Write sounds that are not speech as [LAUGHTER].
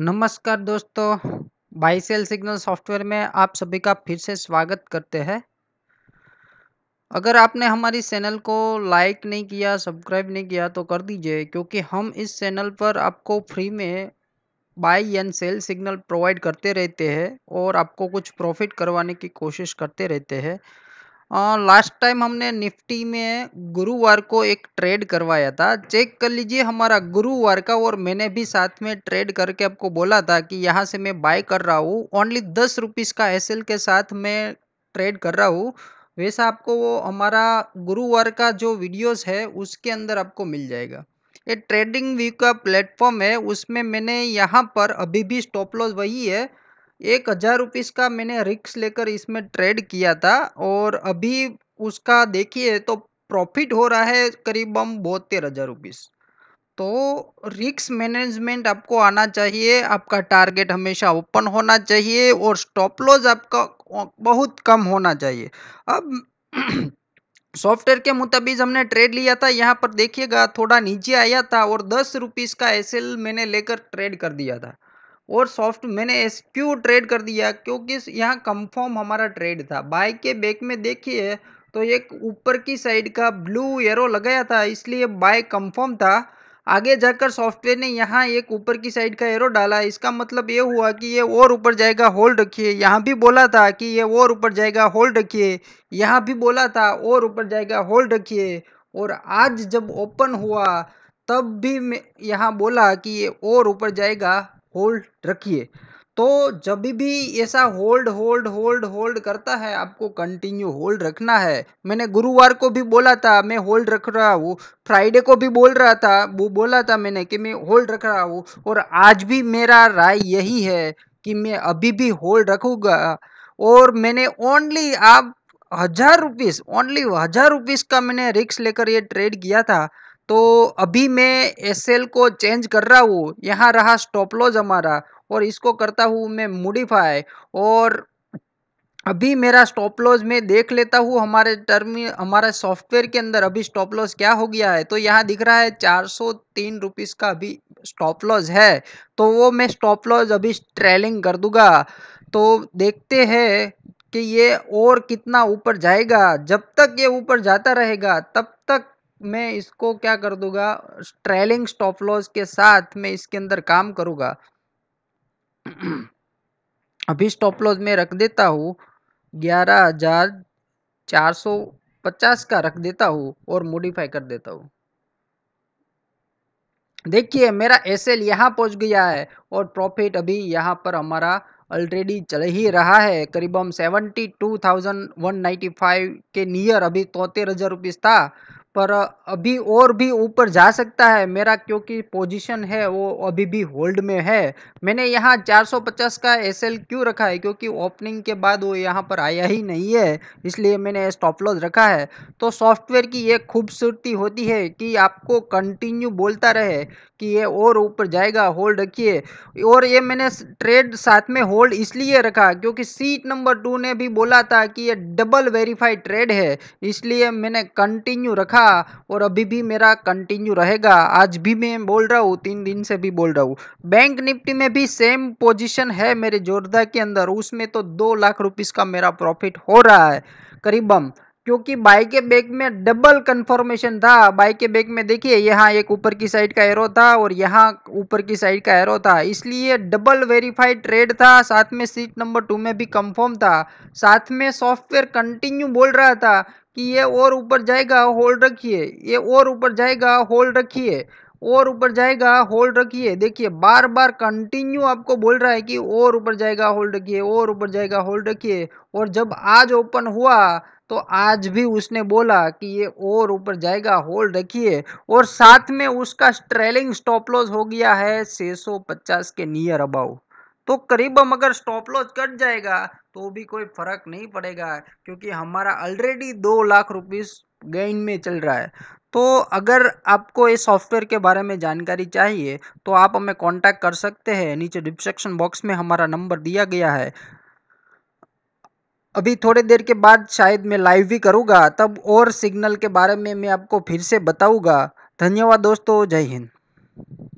नमस्कार दोस्तों cell signal software में आप सभी का फिर से स्वागत करते हैं अगर आपने हमारी चैनल को लाइक नहीं किया सब्सक्राइब नहीं किया तो कर दीजिए क्योंकि हम इस चैनल पर आपको फ्री में buy and sell signal provide करते रहते हैं और आपको कुछ प्रॉफिट करवाने की कोशिश करते रहते हैं लास्ट टाइम हमने निफ्टी में गुरुवार को एक ट्रेड करवाया था चेक कर लीजिए हमारा गुरुवार का और मैंने भी साथ में ट्रेड करके आपको बोला था कि यहाँ से मैं बाय कर रहा हूँ ओनली दस रुपीज़ का एस के साथ मैं ट्रेड कर रहा हूँ वैसा आपको वो हमारा गुरुवार का जो वीडियोस है उसके अंदर आपको मिल जाएगा ये ट्रेडिंग व्यू का प्लेटफॉर्म है उसमें मैंने यहाँ पर अभी भी स्टॉप लॉस वही है एक हज़ार रुपीज़ का मैंने रिक्स लेकर इसमें ट्रेड किया था और अभी उसका देखिए तो प्रॉफिट हो रहा है हम बहत्तर हज़ार रुपीज़ तो रिक्स मैनेजमेंट आपको आना चाहिए आपका टारगेट हमेशा ओपन होना चाहिए और स्टॉप लॉस आपका बहुत कम होना चाहिए अब [CLEARS THROAT] सॉफ्टवेयर के मुताबिक हमने ट्रेड लिया था यहाँ पर देखिएगा थोड़ा नीचे आया था और दस रुपीज़ का एस मैंने लेकर ट्रेड कर दिया था और सॉफ्ट मैंने एस क्यू ट्रेड कर दिया क्योंकि यहाँ कंफर्म हमारा ट्रेड था बाइक के बैक में देखिए तो एक ऊपर की साइड का ब्लू एरो लगाया था इसलिए बाय कंफर्म था आगे जाकर सॉफ्टवेयर ने यहाँ एक ऊपर की साइड का एरो डाला इसका मतलब ये हुआ कि ये और ऊपर जाएगा होल्ड रखिए यहाँ भी बोला था कि ये और ऊपर जाएगा होल्ड रखिए यहाँ भी बोला था और ऊपर जाएगा होल्ड रखिए और आज जब ओपन हुआ तब भी मैं यहाँ बोला कि ये और ऊपर जाएगा होल्ड रखिए तो जब भी ऐसा होल्ड होल्ड होल्ड होल्ड करता है आपको कंटिन्यू होल्ड रखना है मैंने गुरुवार को भी बोला था मैं होल्ड रख रहा हूँ फ्राइडे को भी बोल रहा था वो बोला था मैंने कि मैं होल्ड रख रहा हूँ और आज भी मेरा राय यही है कि मैं अभी भी होल्ड रखूँगा और मैंने ओनली आप हज़ार रुपीज़ ओनली हज़ार रुपीज़ का मैंने रिक्स लेकर ये ट्रेड किया था तो अभी मैं एस को चेंज कर रहा हूँ यहाँ रहा स्टॉप लॉज हमारा और इसको करता हूँ मैं मोडिफाई और अभी मेरा स्टॉप लॉस मैं देख लेता हूँ हमारे टर्म हमारे सॉफ्टवेयर के अंदर अभी स्टॉप लॉस क्या हो गया है तो यहाँ दिख रहा है चार सौ तीन रुपीज़ का अभी स्टॉप लॉस है तो वो मैं स्टॉप लॉस अभी ट्रेलिंग कर दूंगा तो देखते हैं कि ये और कितना ऊपर जाएगा जब तक ये ऊपर जाता रहेगा तब मैं इसको क्या कर दूंगा ट्रेलिंग स्टॉप लॉस के साथ मैं इसके अंदर काम करूंगा अभी स्टॉप लॉस में रख देता हूँ ग्यारह हजार चार सौ पचास का रख देता हूँ और मोडिफाई कर देता हूँ देखिए मेरा एस एल यहाँ पहुँच गया है और प्रॉफिट अभी यहाँ पर हमारा ऑलरेडी चल ही रहा है करीबन seventy two thousand one ninety five के नियर अभी तोतेर हज़ार रुपीज़ था पर अभी और भी ऊपर जा सकता है मेरा क्योंकि पोजीशन है वो अभी भी होल्ड में है मैंने यहाँ 450 का एस एल क्यू रखा है क्योंकि ओपनिंग के बाद वो यहाँ पर आया ही नहीं है इसलिए मैंने स्टॉप लॉस रखा है तो सॉफ्टवेयर की ये खूबसूरती होती है कि आपको कंटिन्यू बोलता रहे है और ऊपर जाएगा होल्ड रखिए और ये मैंने ट्रेड साथ में होल्ड इसलिए रखा क्योंकि सीट नंबर टू ने भी बोला था कि ये डबल वेरीफाइड ट्रेड है इसलिए मैंने कंटिन्यू रखा और अभी भी मेरा कंटिन्यू रहेगा आज भी मैं बोल रहा हूँ तीन दिन से भी बोल रहा हूँ बैंक निफ्टी में भी सेम पोजिशन है मेरे जोरदा के अंदर उसमें तो दो लाख रुपीस का मेरा प्रॉफिट हो रहा है करीबम क्योंकि बाइक के बैग में डबल कंफर्मेशन था बाइक के बैग में देखिए यहाँ एक ऊपर की साइड का एरो था और यहाँ ऊपर की साइड का एरो था इसलिए डबल वेरीफाइड ट्रेड था साथ में सीट नंबर टू में भी कंफर्म था साथ में सॉफ्टवेयर कंटिन्यू बोल रहा था कि ये और ऊपर जाएगा होल्ड रखिए ये और ऊपर जाएगा होल्ड रखिए और ऊपर जाएगा होल्ड रखिए देखिए बार बार कंटिन्यू आपको बोल रहा है कि और ऊपर जाएगा होल्ड रखिए और ऊपर जाएगा होल्ड रखिए और जब आज ओपन हुआ तो आज भी उसने बोला कि ये और ऊपर जाएगा होल्ड रखिए और साथ में उसका ट्रेलिंग स्टॉप लॉस हो गया है 650 के नियर अबाउ तो करीबन अगर स्टॉप लॉस कट जाएगा तो भी कोई फर्क नहीं पड़ेगा क्योंकि हमारा ऑलरेडी दो लाख रुपीस गेन में चल रहा है तो अगर आपको इस सॉफ्टवेयर के बारे में जानकारी चाहिए तो आप हमें कांटेक्ट कर सकते हैं नीचे डिस्क्रिप्शन बॉक्स में हमारा नंबर दिया गया है अभी थोड़ी देर के बाद शायद मैं लाइव भी करूँगा तब और सिग्नल के बारे में मैं आपको फिर से बताऊँगा धन्यवाद दोस्तों जय हिंद